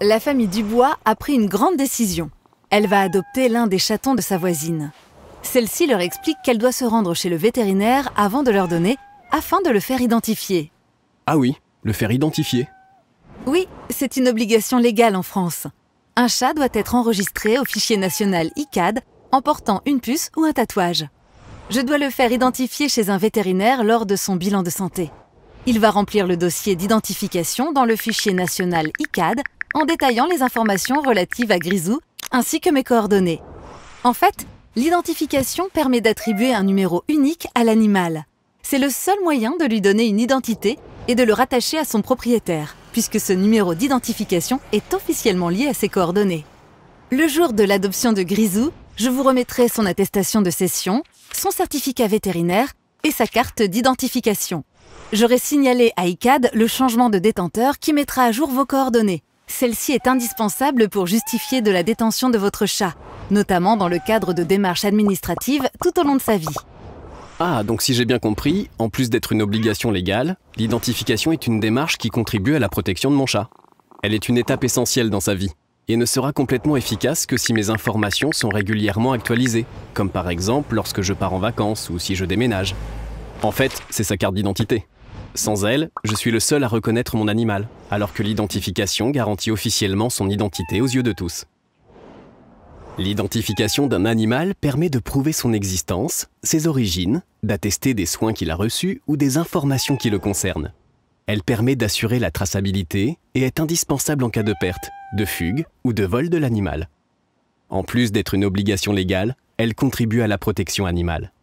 la famille Dubois a pris une grande décision. Elle va adopter l'un des chatons de sa voisine. Celle-ci leur explique qu'elle doit se rendre chez le vétérinaire avant de leur donner, afin de le faire identifier. Ah oui, le faire identifier Oui, c'est une obligation légale en France. Un chat doit être enregistré au fichier national ICAD en portant une puce ou un tatouage. Je dois le faire identifier chez un vétérinaire lors de son bilan de santé. Il va remplir le dossier d'identification dans le fichier national ICAD en détaillant les informations relatives à Grisou ainsi que mes coordonnées. En fait, l'identification permet d'attribuer un numéro unique à l'animal. C'est le seul moyen de lui donner une identité et de le rattacher à son propriétaire, puisque ce numéro d'identification est officiellement lié à ses coordonnées. Le jour de l'adoption de Grisou, je vous remettrai son attestation de cession, son certificat vétérinaire et sa carte d'identification. J'aurai signalé à ICAD le changement de détenteur qui mettra à jour vos coordonnées. Celle-ci est indispensable pour justifier de la détention de votre chat, notamment dans le cadre de démarches administratives tout au long de sa vie. Ah, donc si j'ai bien compris, en plus d'être une obligation légale, l'identification est une démarche qui contribue à la protection de mon chat. Elle est une étape essentielle dans sa vie et ne sera complètement efficace que si mes informations sont régulièrement actualisées, comme par exemple lorsque je pars en vacances ou si je déménage. En fait, c'est sa carte d'identité. Sans elle, je suis le seul à reconnaître mon animal alors que l'identification garantit officiellement son identité aux yeux de tous. L'identification d'un animal permet de prouver son existence, ses origines, d'attester des soins qu'il a reçus ou des informations qui le concernent. Elle permet d'assurer la traçabilité et est indispensable en cas de perte, de fugue ou de vol de l'animal. En plus d'être une obligation légale, elle contribue à la protection animale.